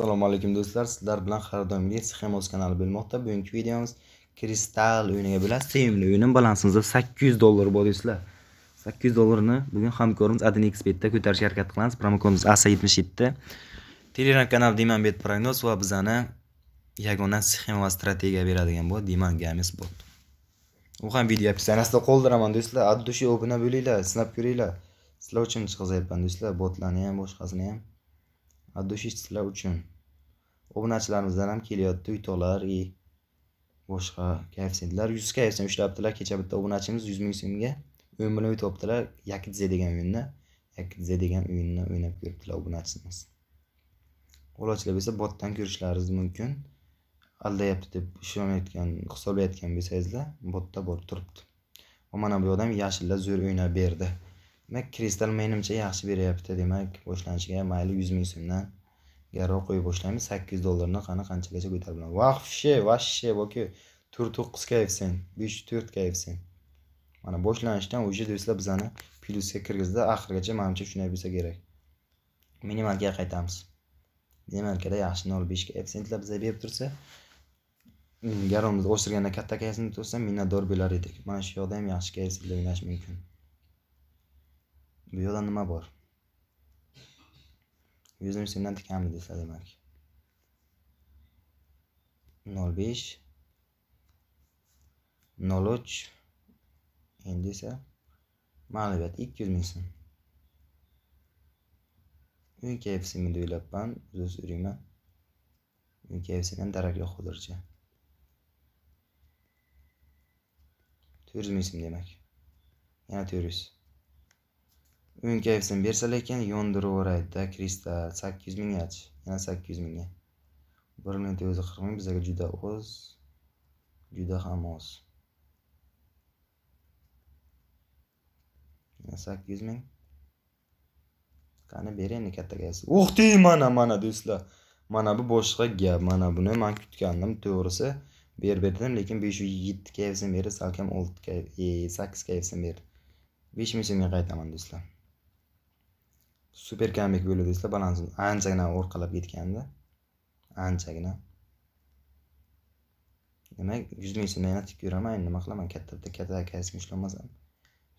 assalomu alaykum do'stlar sizlar bilan har doimgi sxemos kanali bo'lmoqda bugungi videomiz kristal o'yiniga bilasiz sevimli o'yinim balansimizda sakkiz yuz dollar bor do'stlar sakkiz yuz dollarni bugun hamkorimiz adin xbetda ko'tarishga harakat qilamiz promokodimiz asa yetmish yetti telegram kanal dimanbet prognoz va bizani yagona sxema va strategiya beradigan bu diman gamis bot u ham video описаниясida qoldiraman do'stlar от души obuna bo'linglar sinab ko'ringlar sizlar uchun chiqizyapman do'stlar botlarni ham boshqasini ham от души sizlar uchun obunachilarimizdan ham kelyapti yutuqlar и boshqa koeffitsientlar yuz koeffitsient ushlabdilar kecha bitta obunachimiz yuz ming so'mga o'yin bilan yutyaptilar yakidze degan o'yinda yakidze degan o'yinni o'ynab ko'ribdilar obunachimiz olochilar bo'lsa botdan ko'rishlaringiz mumkin aldayapti deb ishonayotgan hisoblayotgan bo'lsangizlar botda bor turibdi va mana bu odam yashillar zo'r o'ynab berdi demak kristal menimcha yaxshi beryapti demak boshlanishiga mayli yuz ming so'mdan garov qo'yib boshlaymiz sakkiz dollarni qani qanchagacha ko'tarib bo'ladi vaxshe vashshe boki to'rt to'qqiz koefsen besh to'rt koefsen mana boshlanishdan уже do'stlar bizani plyusga kirgizdi oxirigacha manimcha shunday bo'lsa kerak minimalga qaytamiz minimalkada yaxshi nol besh koefsentlar bizga berib tursa garovimizni mm, oshirganda katta koefsient tursa minnatdor bo'lar edik mana shu yoqda ham yaxshi koefsentlar o'ynash mumkin bu yoqda nima bor Yüzün üstünden tüken mi dese demek. 05 03 endi esa mag'lubiyat ikki yuz ming so'm uy kfsimni o'ylabman o'z urima uy kfsidan darak yo'q hozircha to'rt yuz ming so'm demak yana to'rt yuz o'ng kayfsin bersa lekin yondiraveradida kristal sakkiz yuz minggachi yana sakkiz yuz mingga bir minutni o'zi qirq ming bizaga juda oz juda ham oz sakkiz yuz ming qani ber endi katta kayfsin mana mana do'stlar mana bu boshqa gap mana buni man kutgandim to'g'risi ber berdim lekin besh yuz yetti kayfsin berdi salkam olti e, sakkiz kayfsin berdi besh ming so'mga qaytaman do'stlar superkamik bo'ldi esla balansim anchagina orqalab ketganda anchagina demak yuz ming so'mni yana tikib yuraman nima qilaman katta bitta katta kasbga ishlamasam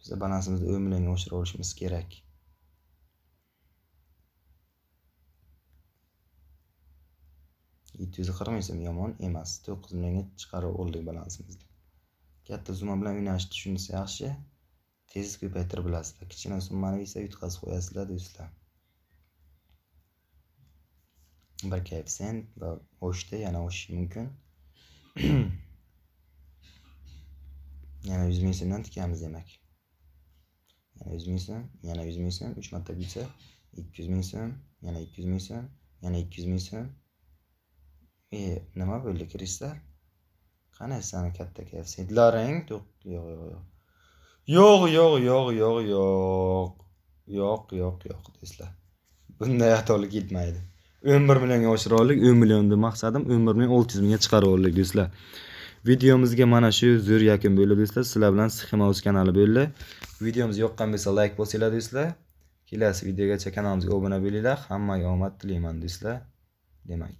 biza balansimizni o'n millionga oshirib olishimiz kerak yetti yuz qirq ming so'm yomon emas to'qqiz millionga chiqarib oldik balansimizni katta summa bilan o'ynashni tushunsa yaxshi tez ko'paytirib olasizlar kichkina summani esa yutqazib qo'yasizlar do'stlar bir koeffitsient va o'shda yana o'shishi mumkin yana yuz ming so'mdan tikamiz demak yana yuz ming so'm yana yuz ming so'm uch marta bo'lsa ikki yuz ming so'm yana ikki yuz ming so'm yana ikki yuz ming so'm e nima bo'ldi kirishlar qani sani katta koeffitsiyentlaring yo'q yo'q yo'q yo'q yo'q yo'q yo'q yo'q yo'q yo'q yo'q do'stlar bunday xatolik yetmaydi o'n bir millionga oshira oldik o'n millionni maqsadim o'n bir million olti yuz mingga chiqarib oldik do'stlar videomizga mana shu zo'r yakun bo'ldi do'stlar sizlar bilan sxemauz kanali bo'ldi videomiz yoqqan bo'lsa layk bosinglar do'stlar kelasi videogacha kanalimizga obuna bo'linglar hammaga omad tilayman do'stlar demak